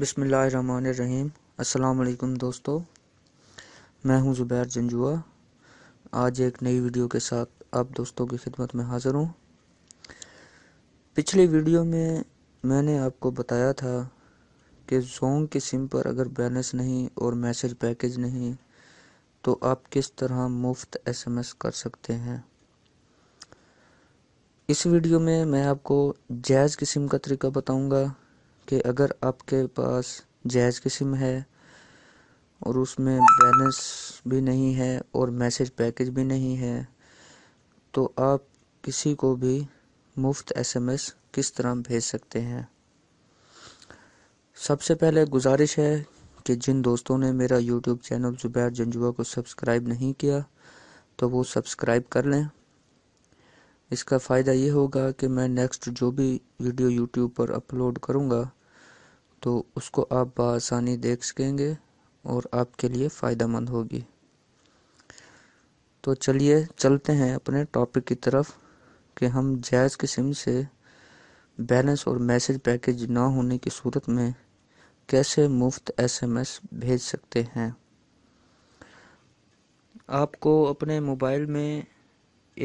बसमीम् अल्लाम दोस्तों मैं हूं ज़ुबैर जंजुआ आज एक नई वीडियो के साथ आप दोस्तों की खिदमत में हाज़िर हूं पिछली वीडियो में मैंने आपको बताया था कि जोंग के सिम पर अगर बैलेंस नहीं और मैसेज पैकेज नहीं तो आप किस तरह मुफ्त एसएमएस कर सकते हैं इस वीडियो में मैं आपको जैज़ के सिम का तरीका बताऊँगा कि अगर आपके पास जायज़ किस्म है और उसमें बैलेंस भी नहीं है और मैसेज पैकेज भी नहीं है तो आप किसी को भी मुफ्त एसएमएस किस तरह भेज सकते हैं सबसे पहले गुजारिश है कि जिन दोस्तों ने मेरा यूट्यूब चैनल जुबैर जंजुआ को सब्सक्राइब नहीं किया तो वो सब्सक्राइब कर लें इसका फ़ायदा ये होगा कि मैं नेक्स्ट जो भी वीडियो यूट्यूब पर अपलोड करूँगा तो उसको आप बसानी देख सकेंगे और आपके लिए फ़ायदा मंद होगी तो चलिए चलते हैं अपने टॉपिक की तरफ कि हम जायज़ किस्म से बैलेंस और मैसेज पैकेज ना होने की सूरत में कैसे मुफ्त एसएमएस भेज सकते हैं आपको अपने मोबाइल में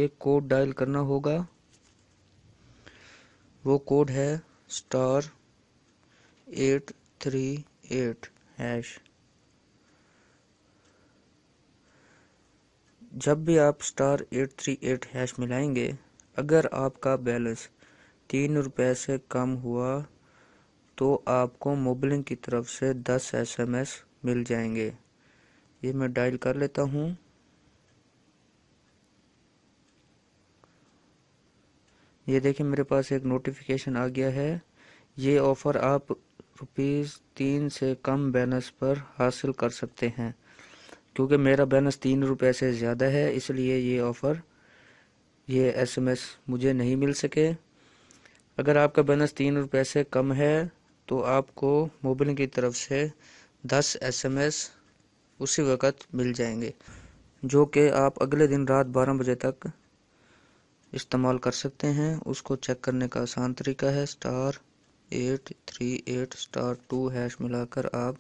एक कोड डायल करना होगा वो कोड है star eight three eight hash जब भी आप star eight three eight hash मिलाएंगे अगर आपका बैलेंस तीन रुपये से कम हुआ तो आपको मोबलिंग की तरफ से दस एसएमएस मिल जाएंगे ये मैं डायल कर लेता हूँ ये देखिए मेरे पास एक नोटिफिकेशन आ गया है ये ऑफ़र आप रुपीज़ तीन से कम बैलेंस पर हासिल कर सकते हैं क्योंकि मेरा बैलेंस तीन रुपये से ज़्यादा है इसलिए ये ऑफ़र ये एसएमएस मुझे नहीं मिल सके अगर आपका बैलेंस तीन रुपये से कम है तो आपको मोबिल की तरफ से दस एसएमएस उसी वक़्त मिल जाएंगे जो कि आप अगले दिन रात बारह बजे तक इस्तेमाल कर सकते हैं उसको चेक करने का आसान तरीका है star eight three eight star two hash मिलाकर आप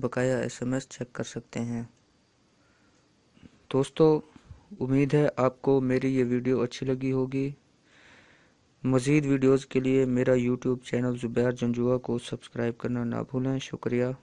बकाया एसएमएस चेक कर सकते हैं दोस्तों उम्मीद है आपको मेरी ये वीडियो अच्छी लगी होगी मज़ीद वीडियोस के लिए मेरा यूट्यूब चैनल ज़ुबैर जंजुआ को सब्सक्राइब करना ना भूलें शुक्रिया